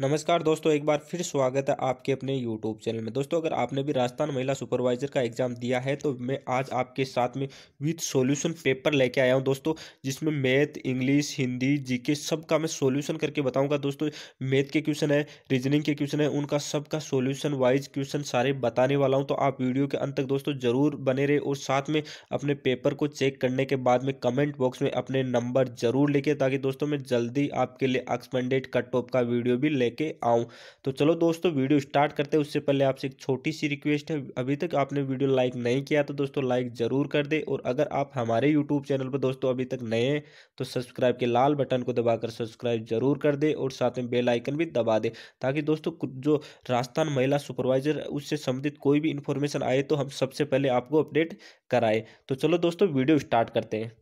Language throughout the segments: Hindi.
नमस्कार दोस्तों एक बार फिर स्वागत है आपके अपने यूट्यूब चैनल में दोस्तों अगर आपने भी राजस्थान महिला सुपरवाइजर का एग्ज़ाम दिया है तो मैं आज आपके साथ में विथ सॉल्यूशन पेपर लेके आया हूं दोस्तों जिसमें मैथ इंग्लिश हिंदी जीके सब का मैं सॉल्यूशन करके बताऊंगा दोस्तों मैथ के क्वेश्चन है रीजनिंग के क्वेश्चन है उनका सबका सोल्यूशन वाइज क्वेश्चन सारे बताने वाला हूँ तो आप वीडियो के अंत तक दोस्तों ज़रूर बने रहे और साथ में अपने पेपर को चेक करने के बाद में कमेंट बॉक्स में अपने नंबर जरूर लिखे ताकि दोस्तों में जल्दी आपके लिए एक्सपेंडेड कट ऑफ का वीडियो भी लेके आऊँ तो चलो दोस्तों वीडियो स्टार्ट करते हैं उससे पहले आपसे एक छोटी सी रिक्वेस्ट है अभी तक आपने वीडियो लाइक नहीं किया तो दोस्तों लाइक ज़रूर कर दे और अगर आप हमारे यूट्यूब चैनल पर दोस्तों अभी तक नए हैं तो सब्सक्राइब के लाल बटन को दबाकर सब्सक्राइब जरूर कर दे और साथ में बेलाइकन भी दबा दे ताकि दोस्तों जो राजस्थान महिला सुपरवाइजर उससे संबंधित कोई भी इन्फॉर्मेशन आए तो हम सबसे पहले आपको अपडेट कराए तो चलो दोस्तों वीडियो स्टार्ट करते हैं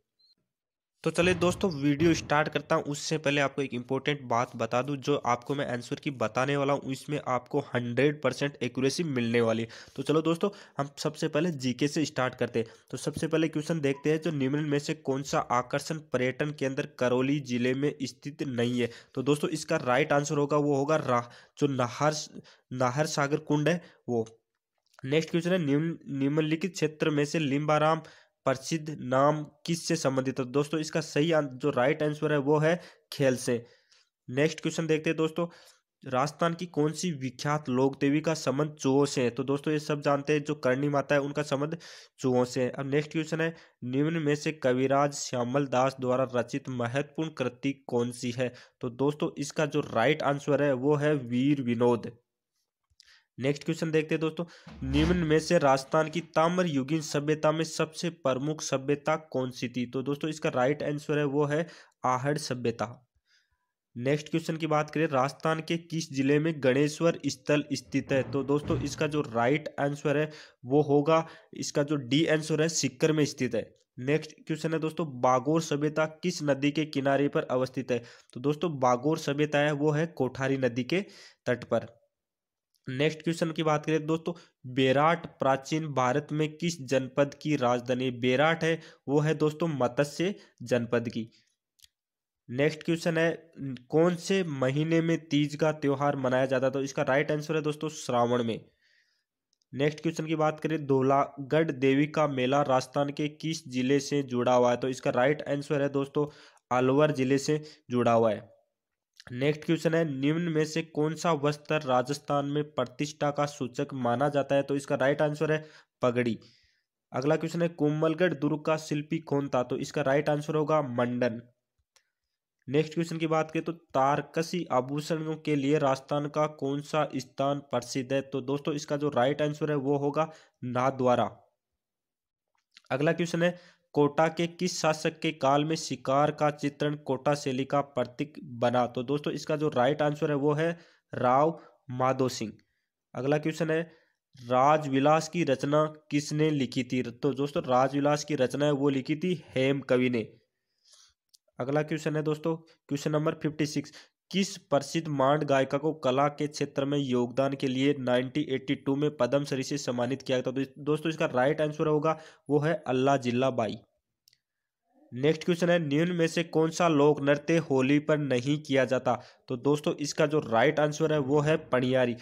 तो चलिए दोस्तों वीडियो स्टार्ट करता हूँ उससे पहले आपको एक इम्पोर्टेंट बात बता दूँ जो आपको मैं आंसर की बताने वाला हूँ इसमें आपको हंड्रेड परसेंट एक्यूरेसी मिलने वाली है तो चलो दोस्तों हम सबसे पहले जीके से स्टार्ट करते हैं तो सबसे पहले क्वेश्चन देखते हैं जो निम्न में से कौन सा आकर्षण पर्यटन के अंदर करौली जिले में स्थित नहीं है तो दोस्तों इसका राइट आंसर होगा वो होगा राह जो नाहर नाहर सागर कुंड है वो नेक्स्ट क्वेश्चन है निम्नलिखित क्षेत्र में से लिम्बाराम प्रसिद्ध नाम किस से संबंधित है तो दोस्तों इसका सही जो राइट आंसर है वो है खेल से नेक्स्ट क्वेश्चन देखते हैं दोस्तों राजस्थान की कौन सी विख्यात लोक देवी का संबंध चूहों से है तो दोस्तों ये सब जानते हैं जो करणी माता है उनका संबंध चूहों से है अब नेक्स्ट क्वेश्चन है निम्न में से कविराज श्यामल दास द्वारा रचित महत्वपूर्ण कृति कौन सी है तो दोस्तों इसका जो राइट आंसर है वो है वीर विनोद नेक्स्ट क्वेश्चन देखते हैं दोस्तों निम्न में से राजस्थान की ताम्र युगीन सभ्यता में सबसे प्रमुख सभ्यता कौन सी थी तो दोस्तों इसका राइट आंसर है वो है आहड़ सभ्यता नेक्स्ट क्वेश्चन की बात करें राजस्थान के किस जिले में गणेश्वर स्थल स्थित है तो दोस्तों इसका जो राइट आंसर है वो होगा इसका जो डी आंसर है सिक्कर में स्थित है नेक्स्ट क्वेश्चन है दोस्तों बागोर सभ्यता किस नदी के किनारे पर अवस्थित है तो दोस्तों बागोर सभ्यता है वो है कोठारी नदी के तट पर नेक्स्ट क्वेश्चन की बात करें दोस्तों बेराट प्राचीन भारत में किस जनपद की राजधानी बेराट है वो है दोस्तों मत्स्य जनपद की नेक्स्ट क्वेश्चन है कौन से महीने में तीज का त्यौहार मनाया जाता है तो इसका राइट आंसर है दोस्तों श्रावण में नेक्स्ट क्वेश्चन की बात करें धोलागढ़ देवी का मेला राजस्थान के किस जिले से जुड़ा हुआ है तो इसका राइट आंसर है दोस्तों अलवर जिले से जुड़ा हुआ है नेक्स्ट क्वेश्चन है निम्न में से कौन सा वस्त्र राजस्थान में प्रतिष्ठा का सूचक माना जाता है तो इसका राइट आंसर है पगड़ी अगला क्वेश्चन है कोमलगढ़ दुर्ग का शिल्पी कौन था तो इसका राइट आंसर होगा मंडन नेक्स्ट क्वेश्चन की बात करें तो तारकसी आभूषणों के लिए राजस्थान का कौन सा स्थान प्रसिद्ध है तो दोस्तों इसका जो राइट आंसर है वो होगा नाद्वारा अगला क्वेश्चन है कोटा के किस शासक के काल में शिकार का चित्रण कोटा शैली का प्रतीक बना तो दोस्तों इसका जो राइट आंसर है वो है राव माधो सिंह अगला क्वेश्चन है राजविलास की रचना किसने लिखी थी तो दोस्तों राजविलास की रचना है वो लिखी थी हेम कवि ने अगला क्वेश्चन है दोस्तों क्वेश्चन नंबर फिफ्टी सिक्स किस प्रसिद्ध मांड गायिका को कला के क्षेत्र में योगदान के लिए 1982 में पद्मश्री से सम्मानित किया गया था तो दोस्तों इसका राइट आंसर होगा वो है अल्लाह जिला बाई नेक्स्ट क्वेश्चन है न्यून में से कौन सा लोक नृत्य होली पर नहीं किया जाता तो दोस्तों इसका जो राइट आंसर है वो है पणियारी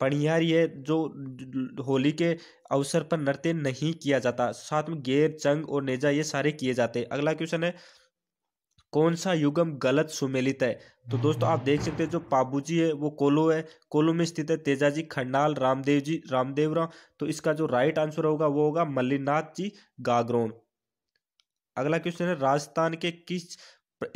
पणियारी है जो होली के अवसर पर नृत्य नहीं किया जाता साथ में गेर चंग और नेजा ये सारे किए जाते अगला क्वेश्चन है कौन सा युगम गलत सुमेलित है तो दोस्तों आप देख सकते हैं जो पाबूजी है वो कोलो है कोलो में स्थित है तेजाजी खंडाल रामदेव जी रामदेवरा तो इसका जो राइट आंसर होगा वो होगा मल्लीनाथ जी गागरोन अगला क्वेश्चन है राजस्थान के किस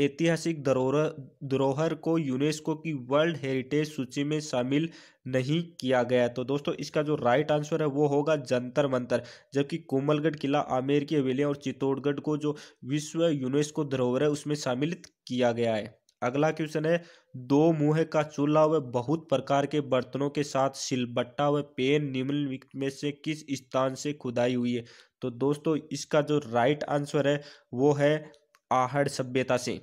ऐतिहासिक धरोहर धरोहर को यूनेस्को की वर्ल्ड हेरिटेज सूची में शामिल नहीं किया गया तो दोस्तों इसका जो राइट आंसर है वो होगा जंतर मंतर जबकि कोमलगढ़ किला आमेर की हवेली और चित्तौड़गढ़ को जो विश्व यूनेस्को धरोहर है उसमें शामिल किया गया है अगला क्वेश्चन है दो मुंह का चूल्हा व बहुत प्रकार के बर्तनों के साथ सिलबट्टा व पेन निम्न में से किस स्थान से खुदाई हुई है तो दोस्तों इसका जो राइट आंसर है वो है आहड़ सभ्यता से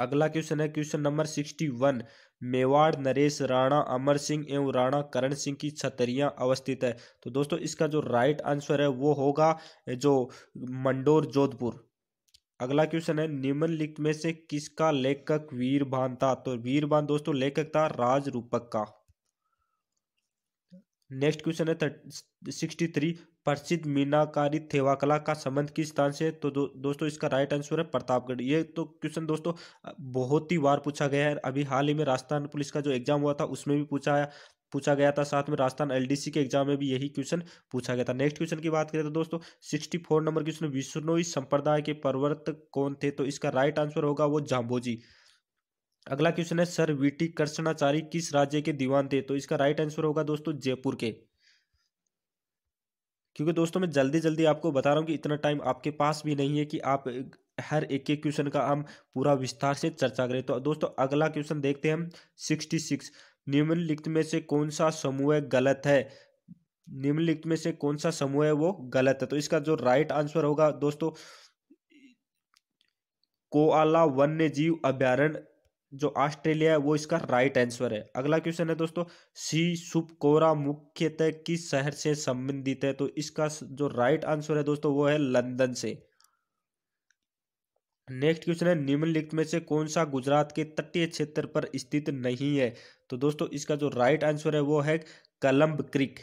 अगला क्वेश्चन है question number sixty one Mewar नरेश राणा अमर सिंह एवं राणा करण सिंह की छतरियां अवस्थित है तो दोस्तों इसका जो राइट आंसर है वो होगा जो मंडोर जोधपुर अगला क्वेश्चन है निम्नलिखित में से किसका लेखक वीरबान था तो वीरबान दोस्तों लेखक था राज रूपक का नेक्स्ट क्वेश्चन है सिक्सटी थ्री प्रसिद्ध मीनाकारी थेवाकला का संबंध किस स्थान से तो दो, दोस्तों इसका राइट आंसर है प्रतापगढ़ ये तो क्वेश्चन दोस्तों बहुत ही बार पूछा गया है अभी हाल ही में राजस्थान पुलिस का जो एग्जाम हुआ था उसमें भी पूछा पूछा गया था साथ में राजस्थान एलडीसी के एग्जाम में भी यही क्वेश्चन पूछा गया था नेक्स्ट क्वेश्चन की बात करें तो दोस्तों सिक्सटी फोर नंबर क्वेश्चन विष्णुई संप्रदाय के प्रवर्तक कौन थे तो इसका राइट आंसर होगा वो जाम्बोजी अगला क्वेश्चन है सर वी टी कृष्णाचारी किस राज्य के दीवान थे तो इसका राइट आंसर होगा दोस्तों जयपुर के क्योंकि दोस्तों मैं जल्दी जल्दी आपको बता रहा हूँ कि इतना टाइम आपके पास भी नहीं है कि आप हर एक एक क्वेश्चन का हम पूरा विस्तार से चर्चा करें तो दोस्तों अगला क्वेश्चन देखते हैं हम सिक्सटी सिक्स निम्नलिखित में से कौन सा समूह गलत है निम्नलिखित में से कौन सा समूह है वो गलत है तो इसका जो राइट आंसर होगा दोस्तों कोआला वन्य जीव अभ्यारण्य जो ऑस्ट्रेलिया है वो इसका राइट आंसर है अगला क्वेश्चन है दोस्तों सी सुपकोरा मुख्यतः किस शहर से संबंधित है तो इसका जो राइट आंसर है दोस्तों वो है लंदन से नेक्स्ट क्वेश्चन है निम्नलिखित में से कौन सा गुजरात के तटीय क्षेत्र पर स्थित नहीं है तो दोस्तों इसका जो राइट आंसर है वो है कलम्ब क्रिक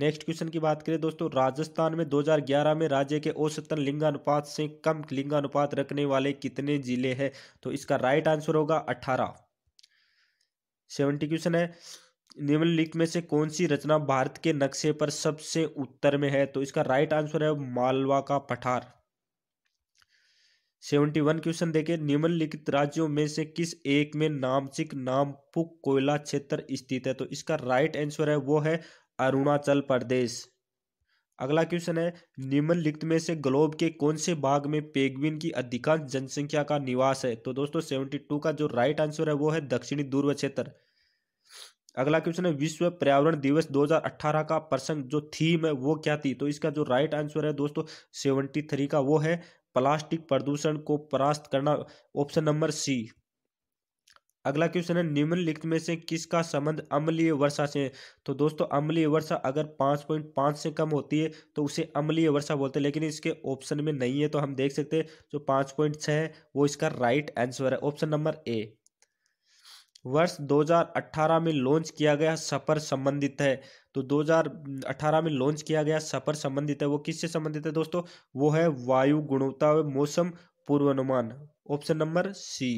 नेक्स्ट क्वेश्चन की बात करें दोस्तों राजस्थान में 2011 में राज्य के औसतन लिंगानुपात से कम लिंगानुपात रखने वाले कितने जिले हैं तो इसका राइट आंसर होगा 18 सेवेंटी क्वेश्चन है निम्नलिखित में से कौन सी रचना भारत के नक्शे पर सबसे उत्तर में है तो इसका राइट आंसर है मालवा का पठार सेवेंटी वन क्वेश्चन देखे निम्नलिखित राज्यों में से किस एक में नामचिक नामपुक कोयला क्षेत्र स्थित है तो इसका राइट आंसर है वो है अरुणाचल प्रदेश अगला क्वेश्चन है निम्नलिखित में से ग्लोब के कौन से भाग में पेंगुइन की अधिकांश जनसंख्या का निवास है तो दोस्तों सेवेंटी टू का जो राइट आंसर है वो है दक्षिणी ध्रुव क्षेत्र अगला क्वेश्चन है विश्व पर्यावरण दिवस 2018 का प्रसंग जो थीम है वो क्या थी तो इसका जो राइट आंसर है दोस्तों सेवेंटी थ्री का वो है प्लास्टिक प्रदूषण को परास्त करना ऑप्शन नंबर सी अगला क्वेश्चन है निम्नलिखित में से किसका संबंध अम्लीय वर्षा से तो दोस्तों अम्लीय वर्षा अगर पाँच पॉइंट पाँच से कम होती है तो उसे अम्लीय वर्षा बोलते हैं लेकिन इसके ऑप्शन में नहीं है तो हम देख सकते हैं जो पाँच पॉइंट छः है वो इसका राइट आंसर है ऑप्शन नंबर ए वर्ष 2018 में लॉन्च किया गया सफ़र संबंधित है तो 2018 में लॉन्च किया गया सफ़र संबंधित है वो किससे संबंधित है दोस्तों वो है वायु गुणवत्ता मौसम पूर्वानुमान option number C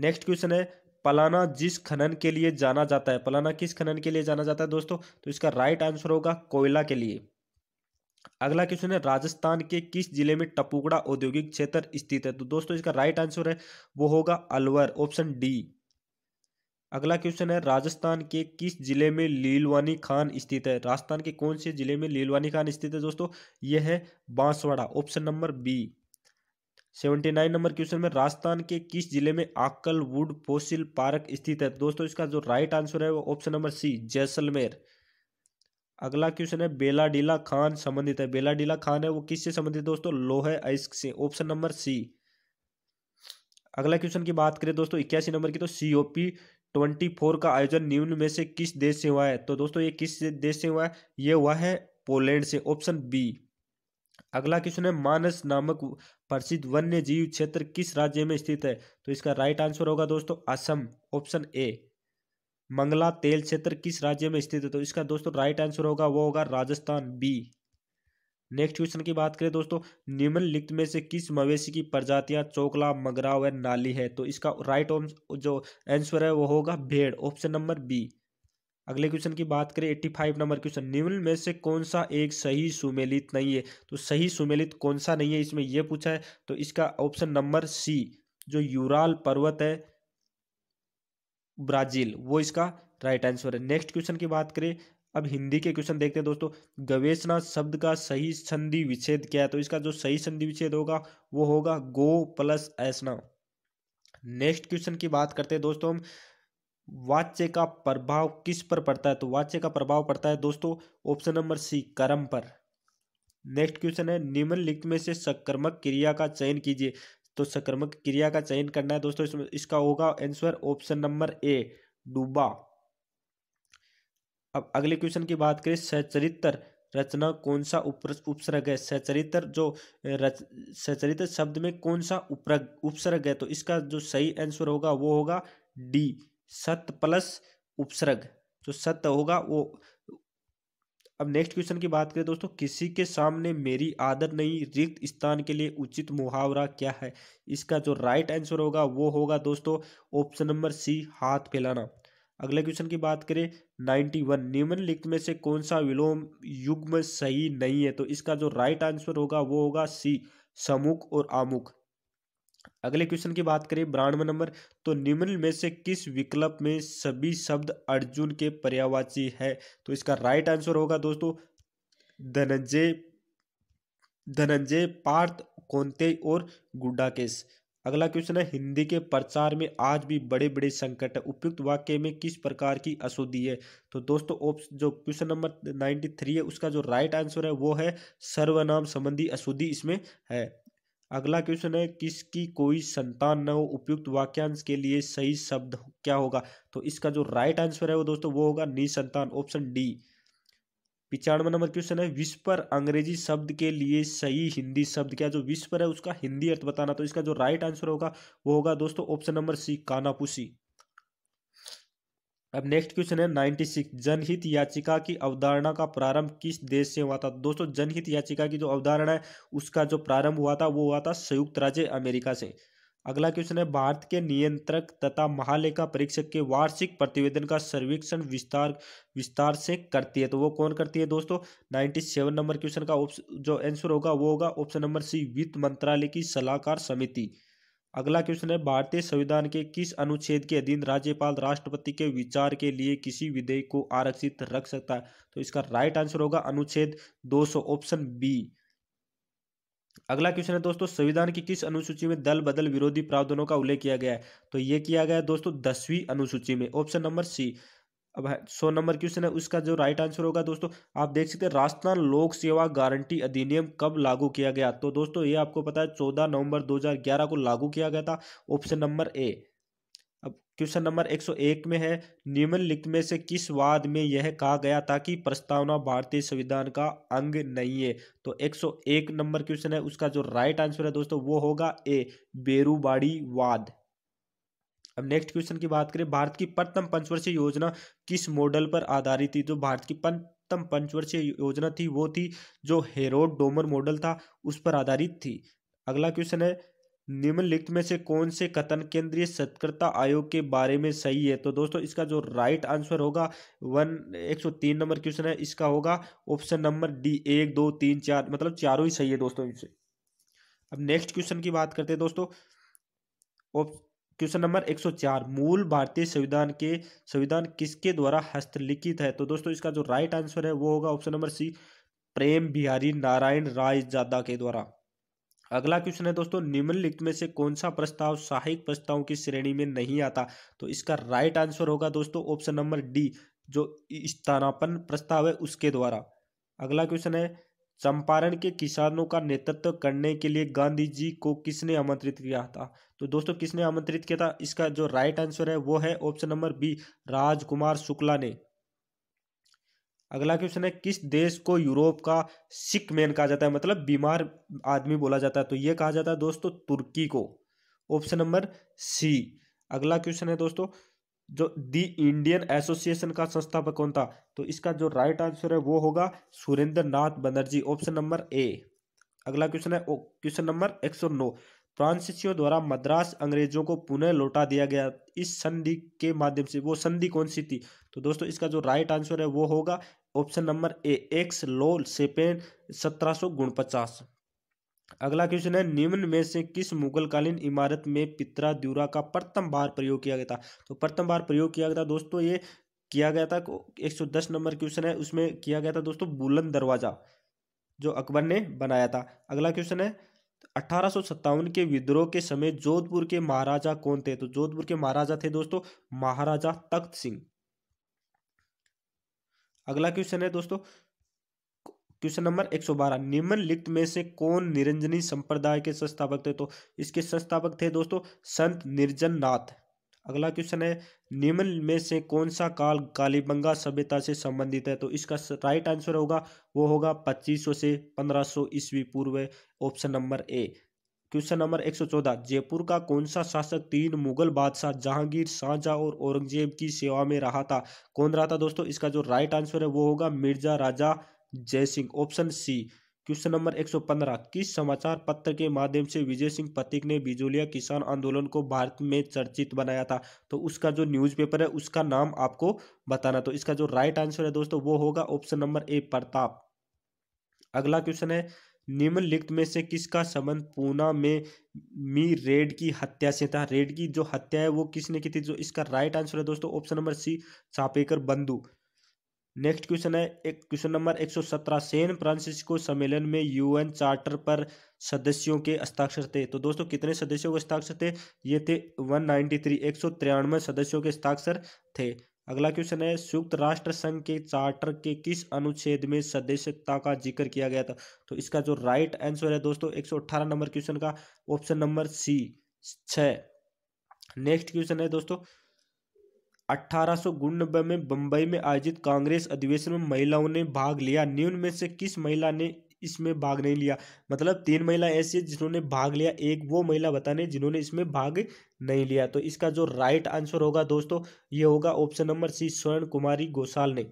next question है पलाना जिस खनन के लिए जाना जाता है पलाना किस खनन के लिए जाना जाता है दोस्तों तो इसका राइट आंसर होगा कोयला के लिए अगला क्वेश्चन है राजस्थान के किस जिले में टपुकड़ा औद्योगिक क्षेत्र स्थित है तो दोस्तों इसका राइट आंसर है वो होगा अलवर ऑप्शन डी अगला क्वेश्चन है राजस्थान के किस जिले में लीलवानी खान स्थित है राजस्थान के कौन से जिले में लीलवानी खान स्थित है दोस्तों यह है Banswara option number B seventy nine number question में राजस्थान के किस जिले में आकल वुड फोसिल पार्क स्थित है दोस्तों इसका जो राइट आंसर है वो ऑप्शन नंबर सी जैसलमेर अगला क्वेश्चन है बेलाडीला खान संबंधित है बेलाडीला खान है वो किससे संबंधित दोस्तों लोहे आइस्क से ऑप्शन नंबर सी अगला क्वेश्चन की बात करें दोस्तों इक्यासी नंबर की तो सी ओ ट्वेंटी फोर का आयोजन निम्न में से किस देश से हुआ है तो दोस्तों ये किस देश से हुआ है ये हुआ है पोलैंड से ऑप्शन बी अगला क्वेश्चन है मानस नामक प्रसिद्ध वन्य जीव क्षेत्र किस राज्य में स्थित है तो इसका राइट आंसर होगा दोस्तों असम ऑप्शन ए मंगला तेल क्षेत्र किस राज्य में स्थित है तो इसका दोस्तों राइट आंसर होगा वो होगा राजस्थान बी नेक्स्ट क्वेश्चन की बात करें दोस्तों निम्नलिखित में से किस मवेशी की प्रजातियां चोकला मगरा व नाली है तो इसका राइट जो आंसर है वो होगा भेड़ ऑप्शन नंबर बी अगले क्वेश्चन की बात करें एट्टी फाइव नंबर क्वेश्चन निम्न में से कौन सा एक सही सुमेलित नहीं है तो सही सुमेलित कौन सा नहीं है इसमें यह पूछा है तो इसका ऑप्शन नंबर सी जो यूराल पर्वत है ब्राजील वो इसका राइट आंसर है नेक्स्ट क्वेश्चन की बात करें अब हिंदी के क्वेश्चन देखते हैं दोस्तों गवेशना शब्द का सही संधि विच्छेद क्या है तो इसका जो सही संधि विच्छेद होगा वो होगा गो प्लस ऐसना नेक्स्ट क्वेश्चन की बात करते हैं दोस्तों हम वाच्य का प्रभाव किस पर पड़ता है तो वाच्य का प्रभाव पड़ता है दोस्तों ऑप्शन नंबर सी कर्म पर नेक्स्ट क्वेश्चन है निम्नलिखित में से सक्रमक क्रिया का चयन कीजिए तो सक्रमक क्रिया का चयन करना है दोस्तों इसमें इसका होगा आंसर ऑप्शन नंबर ए डूबा अब अगले क्वेश्चन की बात करें सचरित्र रचना कौन सा उपसर्ग है सचरित्र जो रच सचरित्र शब्द में कौन सा उपसर्ग है तो इसका जो सही आंसर होगा वो होगा डी सत प्लस उपसर्ग जो सत्य होगा वो अब नेक्स्ट क्वेश्चन की बात करें दोस्तों किसी के सामने मेरी आदर नहीं रिक्त स्थान के लिए उचित मुहावरा क्या है इसका जो राइट आंसर होगा वो होगा दोस्तों ऑप्शन नंबर सी हाथ फैलाना अगले क्वेश्चन की बात करें नाइन्टी वन निम्नलिखित में से कौन सा विलोम युग्म सही नहीं है तो इसका जो राइट आंसर होगा वो होगा सी समुख और आमुख अगले क्वेश्चन की बात करें बानवे नंबर तो निम्न में से किस विकल्प में सभी शब्द अर्जुन के पर्यावाची है तो इसका राइट आंसर होगा दोस्तों धनंजय धनंजय पार्थ कोंते और गुड्डाकेश अगला क्वेश्चन है हिंदी के प्रचार में आज भी बड़े बड़े संकट है उपयुक्त वाक्य में किस प्रकार की अशुद्धि है तो दोस्तों ऑप्शन जो क्वेश्चन नंबर नाइन्टी थ्री है उसका जो राइट आंसर है वो है सर्वनाम संबंधी अशुद्धि इसमें है अगला क्वेश्चन है किसकी कोई संतान न हो उपयुक्त वाक्यांश के लिए सही शब्द क्या होगा तो इसका जो राइट आंसर है वो दोस्तों वो होगा निसंतान ऑप्शन डी पिचानवे नंबर क्वेश्चन है विस्पर अंग्रेजी शब्द के लिए सही हिंदी शब्द क्या जो विस्पर है उसका हिंदी अर्थ बताना तो इसका जो राइट आंसर होगा वो होगा दोस्तों ऑप्शन नंबर सी कानापुसी अब नेक्स्ट क्वेश्चन है नाइन्टी सिक्स जनहित याचिका की अवधारणा का प्रारंभ किस देश से हुआ था दोस्तों जनहित याचिका की जो अवधारणा है उसका जो प्रारंभ हुआ था वो हुआ था संयुक्त राज्य अमेरिका से अगला क्वेश्चन है भारत के नियंत्रक तथा महालेखा परीक्षक के वार्षिक प्रतिवेदन का सर्वेक्षण विस्तार विस्तार से करती है तो वो कौन करती है दोस्तों नाइन्टी सेवन नंबर क्वेश्चन का जो आंसर होगा वो होगा ऑप्शन नंबर सी वित्त मंत्रालय की सलाहकार समिति अगला क्वेश्चन है भारतीय संविधान के किस अनुच्छेद के अधीन राज्यपाल राष्ट्रपति के विचार के लिए किसी विधेयक को आरक्षित रख सकता है तो इसका राइट आंसर होगा अनुच्छेद 200 ऑप्शन बी अगला क्वेश्चन है दोस्तों संविधान की किस अनुसूची में दल बदल विरोधी प्रावधानों का उल्लेख किया गया है तो यह किया गया है दोस्तों दसवीं अनुसूची में ऑप्शन नंबर सी अब है सौ नंबर क्वेश्चन है उसका जो राइट आंसर होगा दोस्तों आप देख सकते हैं राजस्थान लोक सेवा गारंटी अधिनियम कब लागू किया गया तो दोस्तों ये आपको पता है चौदह नवंबर 2011 को लागू किया गया था ऑप्शन नंबर ए अब क्वेश्चन नंबर 101 में है निम्नलिखित में से किस वाद में यह कहा गया था कि प्रस्तावना भारतीय संविधान का अंग नहीं है तो 101 नंबर क्वेश्चन है उसका जो राइट आंसर है दोस्तों वो होगा ए बेरूबाड़ी वाद अब नेक्स्ट क्वेश्चन की बात करें भारत की प्रथम पंचवर्षीय योजना किस मॉडल पर आधारित थी जो भारत की प्रथम पंचवर्षीय योजना थी वो थी जो हेरोड डोमर मॉडल था उस पर आधारित थी अगला क्वेश्चन है निम्नलिखित में से कौन से कथन केंद्रीय सतर्कता आयोग के बारे में सही है तो दोस्तों इसका जो राइट आंसर होगा वन एक सौ तीन नंबर क्वेश्चन है इसका होगा ऑप्शन नंबर डी एक दो तीन चार मतलब चारों ही सही है दोस्तों इनसे अब नेक्स्ट क्वेश्चन की बात करते हैं दोस्तों क्वेश्चन नंबर 104 मूल भारतीय संविधान के संविधान किसके द्वारा हस्तलिखित है तो दोस्तों इसका जो राइट आंसर है वो होगा option number C Prem Bihari Narayan Raizada के द्वारा अगला क्वेश्चन है दोस्तों निम्नलिखित में से कौन सा प्रस्ताव सहायक प्रस्तावों की श्रेणी में नहीं आता तो इसका राइट आंसर होगा दोस्तों ऑप्शन नंबर डी जो स्थानापन प्रस्ताव है उसके द्वारा अगला क्वेश्चन है चंपारण के किसानों का नेतृत्व करने के लिए गांधी जी को किसने आमंत्रित किया था तो दोस्तों किसने आमंत्रित किया था इसका जो राइट आंसर है वो है option number B Rajkumar Shukla ने अगला क्वेश्चन है किस देश को यूरोप का सिक मैन कहा जाता है मतलब बीमार आदमी बोला जाता है तो ये कहा जाता है दोस्तों तुर्की को ऑप्शन नंबर सी अगला क्वेश्चन है दोस्तों जो दी इंडियन एसोसिएशन का संस्थापक कौन था तो इसका जो राइट आंसर है वो होगा Surendranath Banerjee option number A अगला क्वेश्चन है क्वेश्चन नंबर एक सौ नौ फ्रांसिसियों द्वारा मद्रास अंग्रेजों को पुनः लौटा दिया गया इस संधि के माध्यम से वो संधि कौन सी थी तो दोस्तों इसका जो राइट आंसर है वो होगा ऑप्शन नंबर ए एक्स लोल सेपेन सत्रह सौ अगला क्वेश्चन है निम्न में से किस मुगलकालीन इमारत में पित्रा द्यूरा का प्रथम बार प्रयोग किया गया था तो प्रथम बार प्रयोग किया गया था दोस्तों ये किया गया था 110 नंबर क्वेश्चन है उसमें किया गया था दोस्तों बुलंद दरवाजा जो अकबर ने बनाया था अगला क्वेश्चन है अठारह के विद्रोह के समय जोधपुर के महाराजा कौन थे तो जोधपुर के महाराजा थे दोस्तों महाराजा तख्त सिंह अगला क्वेश्चन है दोस्तों क्वेश्चन नंबर 112 निम्नलिखित में से कौन निरंजनी संप्रदाय के संस्थापक थे तो इसके संस्थापक थे दोस्तों संत निर्जन नाथ अगला क्वेश्चन है निम्न में से कौन सा काल कालीबंगा सभ्यता से संबंधित है तो इसका राइट आंसर होगा वो होगा 2500 से 1500 ईस्वी पूर्व option number A question number 114 जयपुर का कौन सा शासक तीन मुगल बादशाह जहांगीर शाहजहा और औरंगजेब की सेवा में रहा था कौन रहा था दोस्तों इसका जो राइट आंसर है वो होगा Mirza Raja Jai Singh option C question number 115 किस समाचार पत्र के माध्यम से विजय सिंह पतिक ने बिजोलिया किसान आंदोलन को भारत में चर्चित बनाया था तो उसका जो न्यूज़पेपर है उसका नाम आपको बताना तो इसका जो राइट आंसर है दोस्तों वो होगा ऑप्शन नंबर ए प्रताप अगला क्वेश्चन है निम्नलिखित में से किसका संबंध पूना में मी रेड की हत्या से था रेड की जो हत्या है वो किसने की थी जो इसका राइट आंसर है दोस्तों ऑप्शन नंबर सी चापेकर बंधु नेक्स्ट क्वेश्चन है एक क्वेश्चन नंबर 117 सेन फ्रांसिस्को सम्मेलन में यूएन चार्टर पर सदस्यों के हस्ताक्षर थे तो दोस्तों कितने सदस्यों के हस्ताक्षर थे ये थे 193 एक सौ तिरानवे सदस्यों के हस्ताक्षर थे अगला क्वेश्चन है संयुक्त राष्ट्र संघ के चार्टर के किस अनुच्छेद में सदस्यता का जिक्र किया गया था तो इसका जो राइट आंसर है दोस्तों 118 नंबर क्वेश्चन का ऑप्शन नंबर सी छ नेक्स्ट क्वेश्चन है दोस्तों अठारह में बंबई में आयोजित कांग्रेस अधिवेशन में महिलाओं ने भाग लिया न्यून में से किस महिला ने इसमें भाग नहीं लिया मतलब तीन महिला ऐसी है जिन्होंने भाग लिया एक वो महिला बताने जिन्होंने इसमें भाग नहीं लिया तो इसका जो राइट आंसर होगा दोस्तों ये होगा ऑप्शन नंबर सी स्वर्ण कुमारी गोसाल ने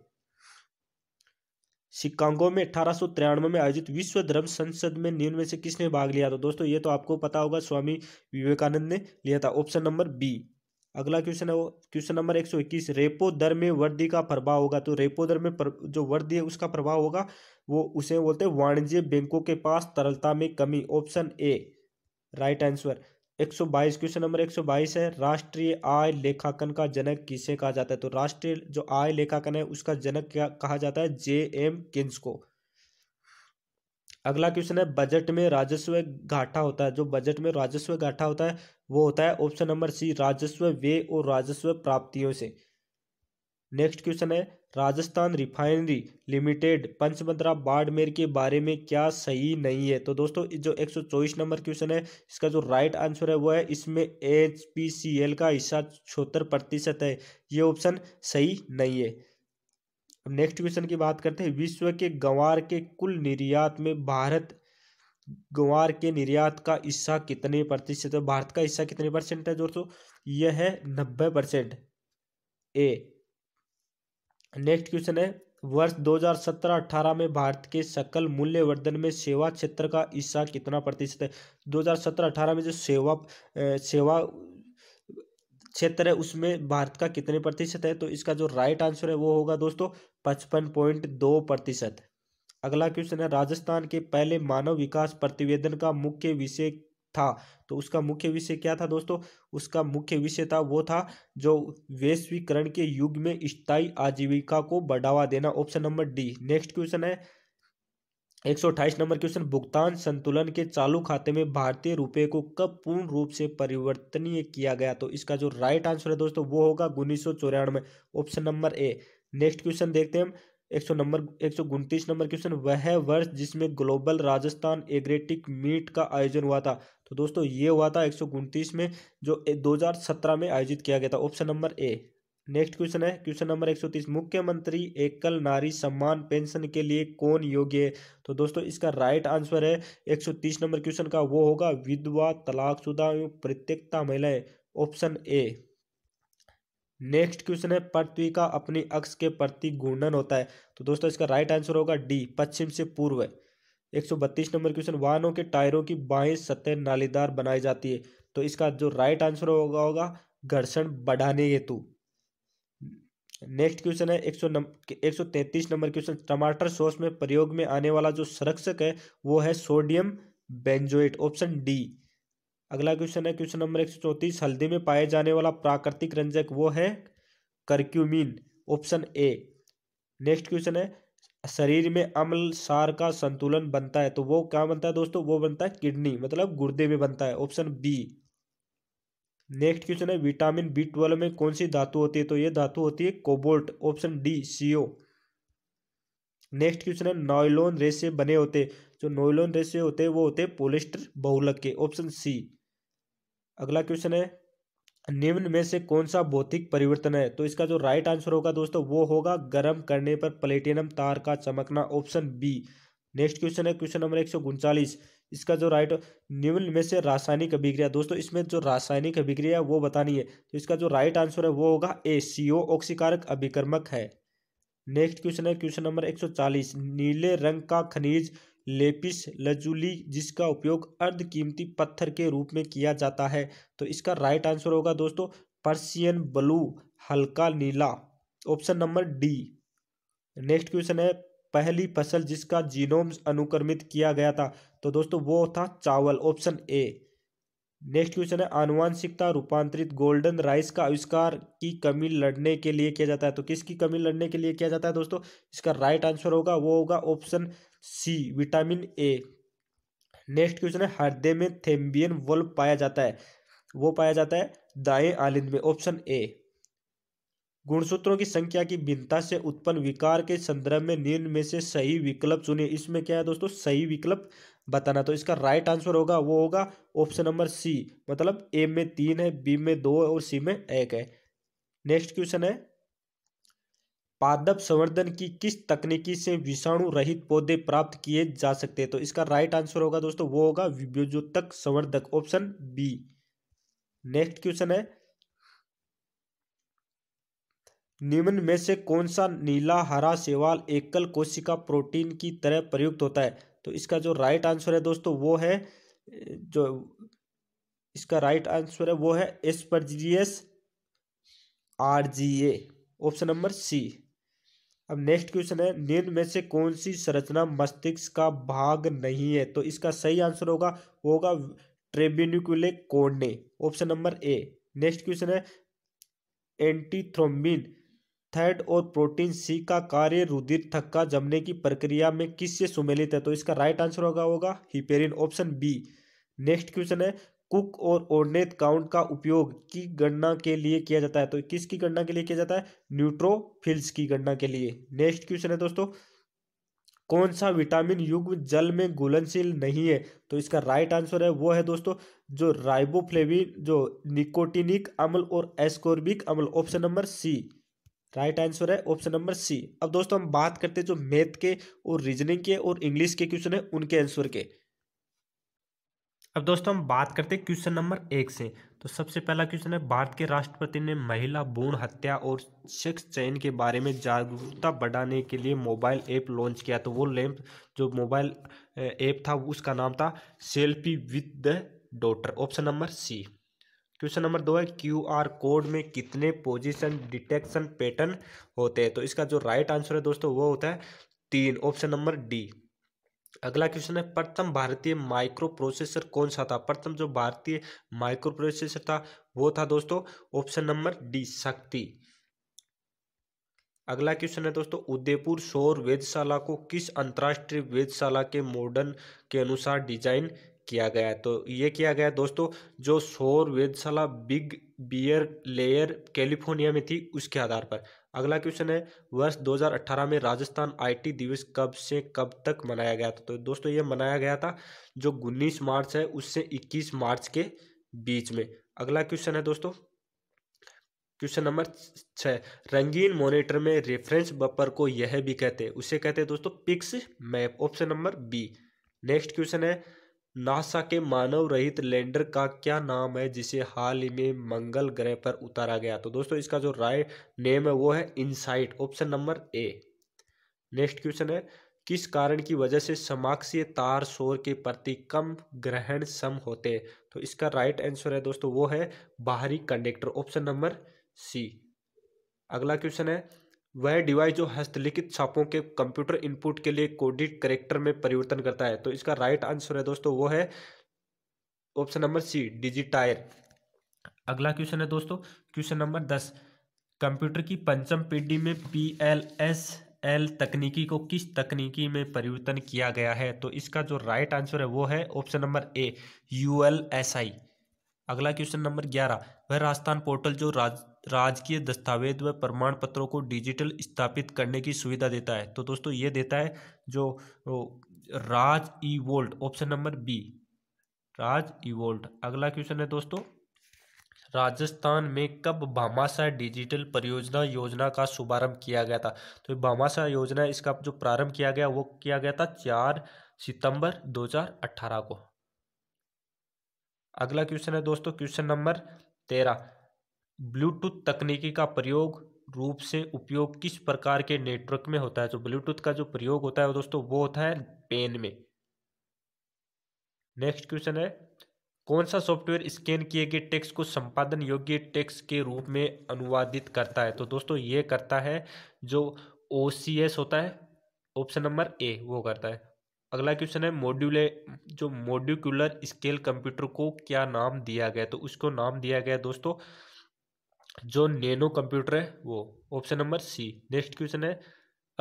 शिकागो में अठारह में आयोजित विश्व धर्म संसद में निम्न में से किसने भाग लिया था तो दोस्तों ये तो आपको पता होगा स्वामी विवेकानंद ने लिया था ऑप्शन नंबर बी अगला क्वेश्चन है वो क्वेश्चन नंबर एक सौ इक्कीस रेपो दर में वृद्धि का प्रभाव होगा तो रेपो दर में जो वृद्धि है उसका प्रभाव होगा वो उसे बोलते हैं वाणिज्य बैंकों के पास तरलता में कमी ऑप्शन ए राइट आंसर एक सौ बाईस क्वेश्चन नंबर एक सौ बाईस है राष्ट्रीय आय लेखांकन का जनक किसे कहा जाता है तो राष्ट्रीय जो आय लेखांकन है उसका जनक क्या कहा जाता है जे एम किन्स को अगला क्वेश्चन है बजट में राजस्व घाटा होता है जो बजट में राजस्व घाटा होता है वो होता है ऑप्शन नंबर सी राजस्व व्यय और राजस्व प्राप्तियों से नेक्स्ट क्वेश्चन है राजस्थान रिफाइनरी लिमिटेड पंचमद्रा बाड़मेर के बारे में क्या सही नहीं है तो दोस्तों जो एक सौ चौबीस नंबर क्वेश्चन है इसका जो राइट आंसर है वो है इसमें एच पी सी एल का हिस्सा छोहत्तर प्रतिशत है ये ऑप्शन सही नहीं है अब नेक्स्ट क्वेश्चन की बात करते हैं विश्व के गंवार के कुल निर्यात में भारत ग्वार के निर्यात का हिस्सा कितने प्रतिशत है भारत का हिस्सा कितने परसेंट है दोस्तों यह है नब्बे परसेंट ए नेक्स्ट क्वेश्चन है वर्ष 2017-18 में भारत के सकल मूल्यवर्धन में सेवा क्षेत्र का हिस्सा कितना प्रतिशत है 2017-18 में जो सेवा सेवा क्षेत्र है उसमें भारत का कितने प्रतिशत है तो इसका जो राइट आंसर है वो होगा दोस्तों पचपन पॉइंट दो प्रतिशत अगला क्वेश्चन है राजस्थान के पहले मानव विकास प्रतिवेदन का मुख्य विषय था तो उसका मुख्य विषय क्या था दोस्तों उसका मुख्य विषय था वो था जो वैश्वीकरण के युग में स्थायी आजीविका को बढ़ावा देना option number D next question है एक सौ अट्ठाईस नंबर क्वेश्चन भुगतान संतुलन के चालू खाते में भारतीय रुपए को कब पूर्ण रूप से परिवर्तनीय किया गया तो इसका जो राइट आंसर है दोस्तों वो होगा उन्नीस सौ चौरानवे option number A next question देखते हैं हम एक सौ नंबर एक सौ उनतीस नंबर क्वेश्चन वह वर्ष जिसमें ग्लोबल राजस्थान एग्रेटिक मीट का आयोजन हुआ था तो दोस्तों ये हुआ था एक सौ उनतीस में जो दो हजार सत्रह में आयोजित किया गया था option number A next question है क्वेश्चन नंबर 130 मुख्यमंत्री एकल नारी सम्मान पेंशन के लिए कौन योग्य है तो दोस्तों इसका राइट आंसर है 130 नंबर क्वेश्चन का वो होगा विधवा तलाकशुदा एवं प्रत्येकता महिलाएं ऑप्शन ए नेक्स्ट क्वेश्चन है पृथ्वी का अपनी अक्ष के प्रति घूर्णन होता है तो दोस्तों इसका राइट आंसर होगा डी पश्चिम से पूर्व एक सौ बत्तीस नंबर क्वेश्चन वाहनों के टायरों की बाएं सतह नालीदार बनाई जाती है तो इसका जो राइट आंसर होगा होगा घर्षण बढ़ाने हेतु नेक्स्ट क्वेश्चन है एक सौ एक सौ तैंतीस नंबर क्वेश्चन टमाटर सॉस में प्रयोग में आने वाला जो संरक्षक है वो है सोडियम बेंजोइट ऑप्शन डी अगला क्वेश्चन है क्वेश्चन नंबर एक सौ चौंतीस हल्दी में पाए जाने वाला प्राकृतिक रंजक वो है curcumin option A next question है शरीर में अम्ल सार का संतुलन बनता है तो वो क्या बनता है दोस्तों वो बनता है किडनी मतलब गुर्दे में बनता है ऑप्शन बी नेक्स्ट क्वेश्चन है विटामिन बी ट्वेल्व में कौन सी धातु होती है तो ये धातु होती है cobalt option D CO next question है नॉयलोन रेसे बने होते जो नॉयलोन रेस होते हैं वो होते हैं पोलिस्टर बहुलक के ऑप्शन सी अगला क्वेश्चन है निम्न में से कौन सा भौतिक परिवर्तन है तो इसका जो राइट आंसर होगा दोस्तों वो होगा गर्म करने पर प्लेटिनम तार का चमकना ऑप्शन बी नेक्स्ट क्वेश्चन है क्वेश्चन नंबर एक इसका जो राइट निम्न में से रासायनिक अभिक्रिया दोस्तों इसमें जो रासायनिक अभिक्रिया वो बतानी है तो इसका जो राइट आंसर है वो होगा ए सीओ ऑक्सीकारक अभिक्रमक है नेक्स्ट क्वेश्चन है क्वेश्चन नंबर 140 नीले रंग का खनिज लेपिस लजुली जिसका उपयोग अर्ध कीमती पत्थर के रूप में किया जाता है तो इसका राइट आंसर होगा दोस्तों पर्सियन ब्लू हल्का नीला option number D next question है पहली फसल जिसका जीनोम अनुक्रमित किया गया था तो दोस्तों वो था चावल ऑप्शन ए नेक्स्ट क्वेश्चन है आनुवांशिकता रूपांतरित गोल्डन राइस का आविष्कार की कमी लड़ने के लिए किया जाता है तो किसकी कमी लड़ने के लिए किया जाता है दोस्तों इसका राइट आंसर होगा वो होगा option C vitamin A next question है हृदय में थेम्बियन वल्व पाया जाता है वो पाया जाता है दाएं आलिंद में ऑप्शन ए गुणसूत्रों की संख्या की भिन्नता से उत्पन्न विकार के संदर्भ में निम्न में से सही विकल्प चुने इसमें क्या है दोस्तों सही विकल्प बताना तो इसका राइट आंसर होगा वो होगा ऑप्शन नंबर सी मतलब ए में तीन है बी में दो है और सी में एक है नेक्स्ट क्वेश्चन है पादप संवर्धन की किस तकनीकी से विषाणु रहित पौधे प्राप्त किए जा सकते हैं तो इसका राइट आंसर होगा दोस्तों वो होगा विभ्योजोतक संवर्धक ऑप्शन बी नेक्स्ट क्वेश्चन है निम्न में से कौन सा नीला हरा सेवाल एकल कोशिका प्रोटीन की तरह प्रयुक्त होता है तो इसका जो राइट आंसर है दोस्तों वो है जो इसका राइट आंसर है वो है एस्परजीएस आर जी ए ऑप्शन नंबर सी अब नेक्स्ट क्वेश्चन है निम्न में से कौन सी संरचना मस्तिष्क का भाग नहीं है तो इसका सही आंसर होगा वो होगा ट्रेब्यूनिकुले कोडने option number A next question है एंटीथ्रोम्बिन थैड और प्रोटीन सी का कार्य रुधिर थक्का जमने की प्रक्रिया में किस से सुमेलित है तो इसका राइट आंसर होगा होगा heparin option B next question है कुक और ओर्नेथ काउंट का उपयोग की गणना के लिए किया जाता है तो किसकी गणना के लिए किया जाता है न्यूट्रोफिल्स की गणना के लिए नेक्स्ट क्वेश्चन है दोस्तों कौन सा विटामिन युग्म जल में घुलनशील नहीं है तो इसका राइट आंसर है वो है दोस्तों जो राइबोफ्लेविन जो निकोटिनिक अम्ल और एस्कोर्बिक अम्ल option number C right answer है ऑप्शन नंबर सी अब दोस्तों हम बात करते हैं जो मैथ के और रीजनिंग के और इंग्लिश के क्वेश्चन है उनके आंसर के अब दोस्तों हम बात करते हैं क्वेश्चन नंबर एक से तो सबसे पहला क्वेश्चन है भारत के राष्ट्रपति ने महिला भूण हत्या और सेक्स चयन के बारे में जागरूकता बढ़ाने के लिए मोबाइल ऐप लॉन्च किया तो वो लैम्प जो मोबाइल ऐप था उसका नाम था selfie with the daughter option number C question number दो है क्यू आर कोड में कितने पोजिशन डिटेक्शन पैटर्न होते हैं तो इसका जो राइट आंसर है दोस्तों वो होता है तीन ऑप्शन नंबर डी अगला क्वेश्चन है प्रथम भारतीय माइक्रो प्रोसेसर कौन सा था प्रथम जो भारतीय माइक्रो प्रोसेसर था वो था दोस्तों ऑप्शन नंबर डी शक्ति अगला क्वेश्चन है दोस्तों उदयपुर सौर वेधशाला को किस अंतर्राष्ट्रीय वेधशाला के मॉडर्न के अनुसार डिजाइन किया गया तो ये किया गया दोस्तों जो सौर वेदशाला बिग बियर लेयर कैलिफोर्निया में थी उसके आधार पर अगला क्वेश्चन है वर्ष 2018 में राजस्थान आईटी दिवस कब से कब तक मनाया गया था तो दोस्तों ये मनाया गया था जो उन्नीस मार्च है उससे इक्कीस मार्च के बीच में अगला क्वेश्चन है दोस्तों क्वेश्चन नंबर छः रंगीन मॉनिटर में रेफरेंस बपर को यह भी कहते हैं उसे कहते हैं दोस्तों pix map option number B next question है नासा के मानव रहित लैंडर का क्या नाम है जिसे हाल ही में मंगल ग्रह पर उतारा गया तो दोस्तों इसका जो राइट नेम है वो है InSight option number A next question है किस कारण की वजह से समाक्षीय तार शोर के प्रति कम ग्रहण सम होते तो इसका राइट आंसर है दोस्तों वो है बाहरी कंडक्टर ऑप्शन नंबर सी अगला क्वेश्चन है वह डिवाइस जो हस्तलिखित छापों के कंप्यूटर इनपुट के लिए कोडिड करेक्टर में परिवर्तन करता है तो इसका राइट आंसर है दोस्तों वो है ऑप्शन नंबर सी डिजिटायर अगला क्वेश्चन है दोस्तों क्वेश्चन नंबर दस कंप्यूटर की पंचम पीढ़ी में पी एल एस एल तकनीकी को किस तकनीकी में परिवर्तन किया गया है तो इसका जो राइट आंसर है वो है option number A U L S I अगला क्वेश्चन नंबर ग्यारह वह राजस्थान पोर्टल जो राज राजकीय दस्तावेज व प्रमाण पत्रों को डिजिटल स्थापित करने की सुविधा देता है तो दोस्तों ये देता है जो Raj e vault option number B Raj e vault अगला क्वेश्चन है दोस्तों राजस्थान में कब भामाशाह डिजिटल परियोजना योजना का शुभारंभ किया गया था तो भामाशाह योजना इसका जो प्रारंभ किया गया वो किया गया था चार सितंबर 2018 को अगला क्वेश्चन है दोस्तों क्वेश्चन नंबर तेरह ब्लूटूथ तकनीकी का प्रयोग रूप से उपयोग किस प्रकार के नेटवर्क में होता है तो ब्लूटूथ का जो प्रयोग होता है दोस्तों वो होता है पेन में नेक्स्ट क्वेश्चन है कौन सा सॉफ्टवेयर स्कैन किए गए टेक्स्ट को संपादन योग्य टेक्स्ट के रूप में अनुवादित करता है तो दोस्तों ये करता है जो ओ होता है ऑप्शन नंबर ए वो करता है अगला क्वेश्चन है मोड्यूले जो मॉड्यूकुलर स्केल कंप्यूटर को क्या नाम दिया गया तो उसको नाम दिया गया दोस्तों जो नैनो कंप्यूटर है वो option number C next question है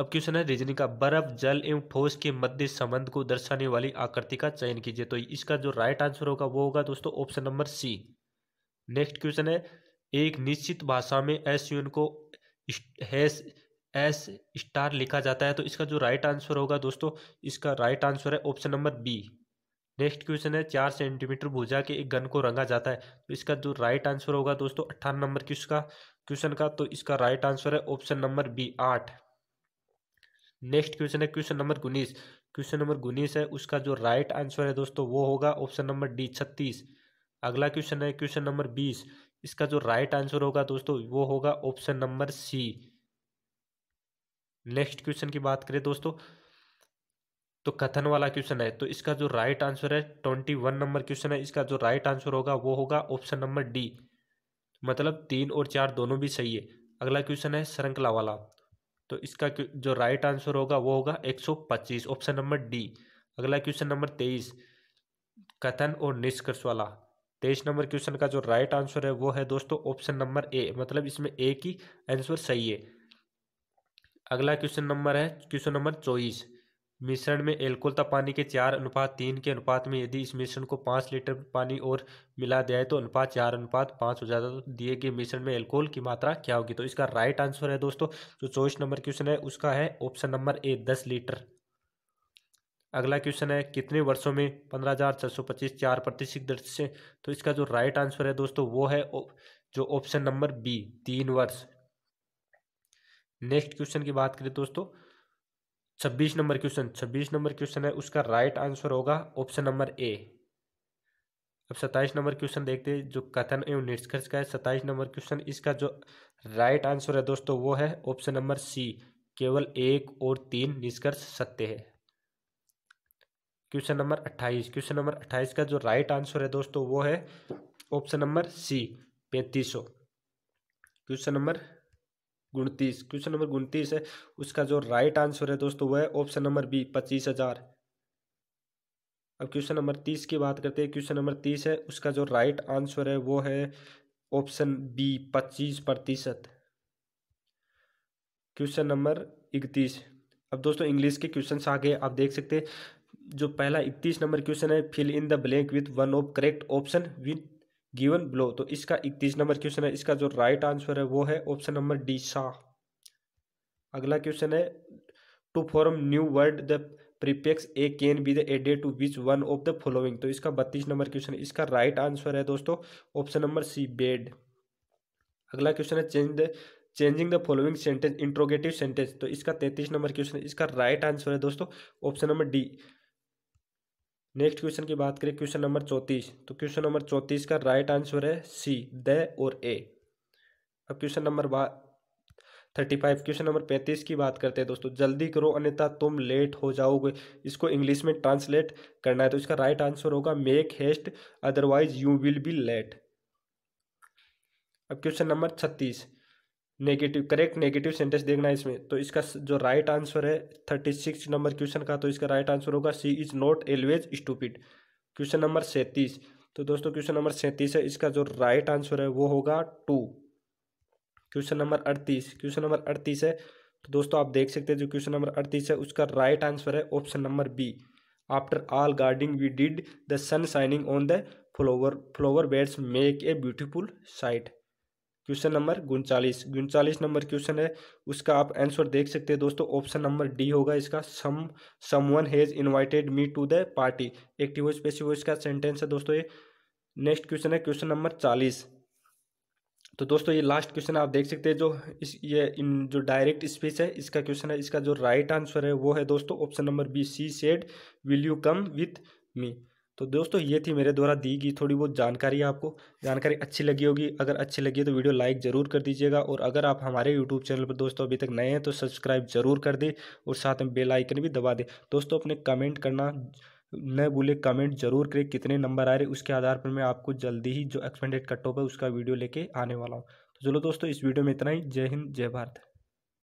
अब क्वेश्चन है रीजनिंग का बर्फ जल एवं ठोस के मध्य संबंध को दर्शाने वाली आकृति का चयन कीजिए तो इसका जो राइट आंसर होगा वो होगा दोस्तों option number C next question है एक निश्चित भाषा में एस यून को हैश एस स्टार लिखा जाता है तो इसका जो राइट आंसर होगा दोस्तों इसका राइट आंसर है option number B next question है चार सेंटीमीटर भुजा के एक गन को रंगा जाता है तो इसका जो राइट आंसर होगा दोस्तों अट्ठारह नंबर किसका क्वेश्चन का तो इसका राइट आंसर है ऑप्शन नंबर बी आठ नेक्स्ट क्वेश्चन है क्वेश्चन नंबर उन्नीस क्वेश्चन नंबर उन्नीस है उसका जो राइट आंसर है दोस्तों वो होगा ऑप्शन नंबर डी छत्तीस अगला क्वेश्चन है क्वेश्चन नंबर बीस इसका जो राइट आंसर होगा दोस्तों वो होगा option number C next question की बात करें दोस्तों तो कथन वाला क्वेश्चन है तो इसका जो राइट आंसर है ट्वेंटी वन नंबर क्वेश्चन है इसका जो राइट आंसर होगा वो होगा ऑप्शन नंबर डी मतलब तीन और चार दोनों भी सही है अगला क्वेश्चन है श्रृंखला वाला तो इसका जो राइट आंसर होगा वो होगा एक सौ पच्चीस ऑप्शन नंबर डी अगला क्वेश्चन नंबर तेईस कथन और निष्कर्ष वाला तेईस नंबर क्वेश्चन का जो राइट आंसर है वो है दोस्तों ऑप्शन नंबर ए मतलब इसमें ए की आंसर सही है अगला क्वेश्चन नंबर है क्वेश्चन नंबर चौबीस मिश्रण में एल्कोलता पानी के चार अनुपात तीन के अनुपात में यदि इस मिश्रण को पाँच लीटर पानी और मिला दिया है तो अनुपात चार अनुपात पाँच हो जाता है तो दिए गए मिश्रण में एल्कोल की मात्रा क्या होगी तो इसका राइट आंसर है दोस्तों जो चौबीस नंबर क्वेश्चन है उसका है ऑप्शन नंबर ए दस लीटर अगला क्वेश्चन है कितने वर्षों में पंद्रह हज़ार छः सौ पच्चीस चार प्रतिशत से तो इसका जो राइट आंसर है दोस्तों वो है जो ऑप्शन नंबर बी तीन वर्ष नेक्स्ट क्वेश्चन की बात करें दोस्तों छब्बीस नंबर क्वेश्चन छब्बीस नंबर क्वेश्चन है उसका राइट आंसर होगा ऑप्शन नंबर ए अब सत्ताईस नंबर क्वेश्चन देखते हैं जो कथन एवं निष्कर्ष का है सत्ताईस नंबर क्वेश्चन इसका जो राइट आंसर है दोस्तों वो है ऑप्शन नंबर सी केवल एक और तीन निष्कर्ष सत्य है क्वेश्चन नंबर अट्ठाईस क्वेश्चन नंबर अट्ठाईस का जो राइट आंसर है दोस्तों वो है ऑप्शन नंबर सी पैंतीस क्वेश्चन नंबर उनतीस क्वेश्चन नंबर उनतीस है उसका जो राइट आंसर है दोस्तों वह है ऑप्शन नंबर बी पच्चीस हजार अब क्वेश्चन नंबर तीस की बात करते हैं क्वेश्चन नंबर तीस है उसका जो राइट आंसर है वो है ऑप्शन बी पच्चीस प्रतिशत क्वेश्चन नंबर इकतीस अब दोस्तों इंग्लिश के क्वेश्चन आगे आप देख सकते हैं जो पहला इकतीस नंबर क्वेश्चन है fill in the blank with one of correct option with given below तो इसका इकतीस नंबर क्वेश्चन है इसका जो राइट आंसर है वो है ऑप्शन नंबर डी शाह अगला क्वेश्चन है to form new word the prefix a can be the added to which one of the following तो इसका बत्तीस नंबर क्वेश्चन है इसका राइट right आंसर है दोस्तों ऑप्शन नंबर सी बेड अगला क्वेश्चन है change the changing the following sentence interrogative sentence तो इसका तैंतीस नंबर क्वेश्चन है इसका राइट right आंसर है दोस्तों option number D next question की बात करें क्वेश्चन नंबर चौंतीस तो क्वेश्चन नंबर चौंतीस का राइट आंसर है सी द और ए अब question number thirty five question number पैंतीस की बात करते हैं दोस्तों जल्दी करो अन्यथा तुम लेट हो जाओगे इसको इंग्लिश में ट्रांसलेट करना है तो इसका राइट आंसर होगा make haste otherwise you will be late अब क्वेश्चन नंबर छत्तीस नेगेटिव करेक्ट नेगेटिव सेंटेंस देखना है इसमें तो इसका जो राइट right आंसर है थर्टी सिक्स नंबर क्वेश्चन का तो इसका राइट right आंसर होगा she is not always stupid question number सैंतीस तो दोस्तों क्वेश्चन नंबर सैंतीस है इसका जो राइट right आंसर है वो होगा टू क्वेश्चन नंबर अड़तीस क्वेश्चन नंबर अड़तीस है तो दोस्तों आप देख सकते हैं जो क्वेश्चन नंबर अड़तीस है उसका राइट आंसर है option number B after all gardening we did the sun shining on the flower flower beds make a beautiful sight question number उनचालीस उनचालीस नंबर क्वेश्चन है उसका आप आंसर देख सकते हैं दोस्तों ऑप्शन नंबर डी होगा इसका some someone has invited me to the party active passive इसका सेंटेंस है दोस्तों ये नेक्स्ट क्वेश्चन है क्वेश्चन नंबर चालीस तो दोस्तों ये लास्ट क्वेश्चन आप देख सकते हैं जो इस ये इन जो डायरेक्ट स्पीच है इसका क्वेश्चन है इसका जो राइट right आंसर है वो है दोस्तों option number B she said will you come with me तो दोस्तों ये थी मेरे द्वारा दी गई थोड़ी बहुत जानकारी आपको जानकारी अच्छी लगी होगी अगर अच्छी लगी तो वीडियो लाइक ज़रूर कर दीजिएगा और अगर आप हमारे यूट्यूब चैनल पर दोस्तों अभी तक नए हैं तो सब्सक्राइब ज़रूर कर दें और साथ में बेल आइकन भी दबा दें दोस्तों अपने कमेंट करना न भूले कमेंट जरूर करें कितने नंबर आ रहे उसके आधार पर मैं आपको जल्दी ही जो एक्सपेंडेड कट है उसका वीडियो लेके आने वाला हूँ तो चलो दोस्तों इस वीडियो में इतना ही जय हिंद जय भारत